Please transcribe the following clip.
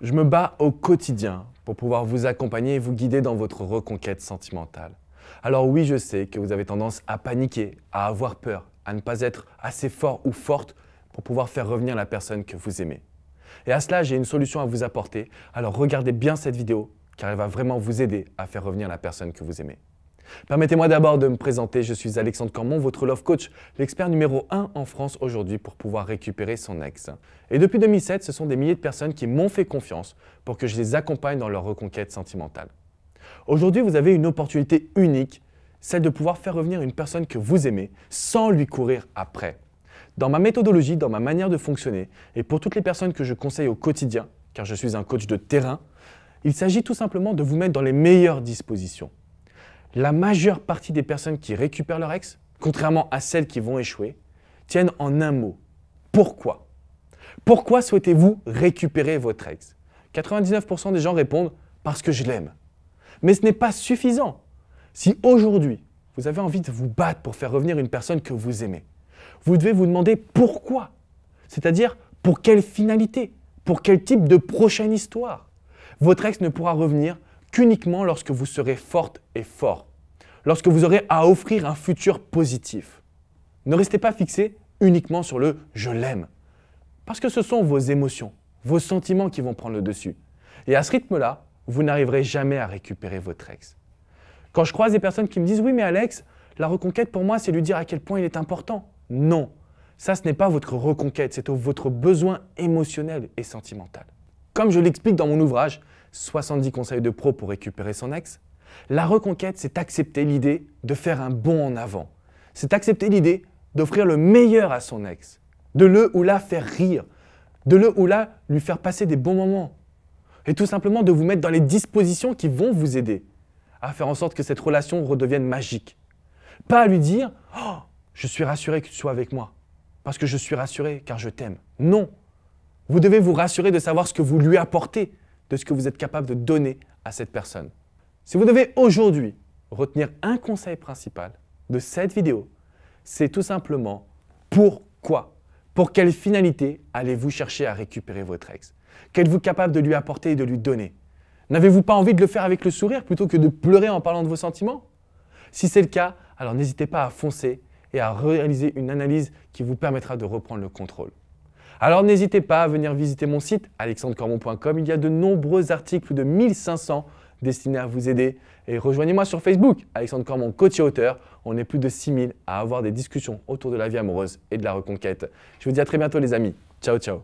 Je me bats au quotidien pour pouvoir vous accompagner et vous guider dans votre reconquête sentimentale. Alors oui, je sais que vous avez tendance à paniquer, à avoir peur, à ne pas être assez fort ou forte pour pouvoir faire revenir la personne que vous aimez. Et à cela, j'ai une solution à vous apporter. Alors regardez bien cette vidéo car elle va vraiment vous aider à faire revenir la personne que vous aimez. Permettez-moi d'abord de me présenter, je suis Alexandre Cormon, votre love coach, l'expert numéro 1 en France aujourd'hui pour pouvoir récupérer son ex. Et depuis 2007, ce sont des milliers de personnes qui m'ont fait confiance pour que je les accompagne dans leur reconquête sentimentale. Aujourd'hui, vous avez une opportunité unique, celle de pouvoir faire revenir une personne que vous aimez sans lui courir après. Dans ma méthodologie, dans ma manière de fonctionner, et pour toutes les personnes que je conseille au quotidien, car je suis un coach de terrain, il s'agit tout simplement de vous mettre dans les meilleures dispositions la majeure partie des personnes qui récupèrent leur ex, contrairement à celles qui vont échouer, tiennent en un mot. Pourquoi Pourquoi souhaitez-vous récupérer votre ex 99% des gens répondent parce que je l'aime. Mais ce n'est pas suffisant. Si aujourd'hui, vous avez envie de vous battre pour faire revenir une personne que vous aimez, vous devez vous demander pourquoi. C'est-à-dire pour quelle finalité, pour quel type de prochaine histoire. Votre ex ne pourra revenir Uniquement lorsque vous serez forte et fort, lorsque vous aurez à offrir un futur positif. Ne restez pas fixé uniquement sur le je l'aime, parce que ce sont vos émotions, vos sentiments qui vont prendre le dessus. Et à ce rythme-là, vous n'arriverez jamais à récupérer votre ex. Quand je croise des personnes qui me disent oui mais Alex, la reconquête pour moi c'est lui dire à quel point il est important. Non, ça ce n'est pas votre reconquête, c'est votre besoin émotionnel et sentimental. Comme je l'explique dans mon ouvrage, 70 conseils de pro pour récupérer son ex. La reconquête, c'est accepter l'idée de faire un bond en avant. C'est accepter l'idée d'offrir le meilleur à son ex, de le ou la faire rire, de le ou la lui faire passer des bons moments. Et tout simplement de vous mettre dans les dispositions qui vont vous aider à faire en sorte que cette relation redevienne magique. Pas à lui dire oh, je suis rassuré que tu sois avec moi, parce que je suis rassuré car je t'aime. Non. Vous devez vous rassurer de savoir ce que vous lui apportez, de ce que vous êtes capable de donner à cette personne. Si vous devez aujourd'hui retenir un conseil principal de cette vidéo, c'est tout simplement pourquoi Pour quelle finalité allez-vous chercher à récupérer votre ex Qu'êtes-vous capable de lui apporter et de lui donner N'avez-vous pas envie de le faire avec le sourire plutôt que de pleurer en parlant de vos sentiments Si c'est le cas, alors n'hésitez pas à foncer et à réaliser une analyse qui vous permettra de reprendre le contrôle. Alors n'hésitez pas à venir visiter mon site alexandrecormon.com. Il y a de nombreux articles, plus de 1500 destinés à vous aider. Et rejoignez-moi sur Facebook, Alexandre Cormon, coach et auteur. On est plus de 6000 à avoir des discussions autour de la vie amoureuse et de la reconquête. Je vous dis à très bientôt les amis. Ciao, ciao.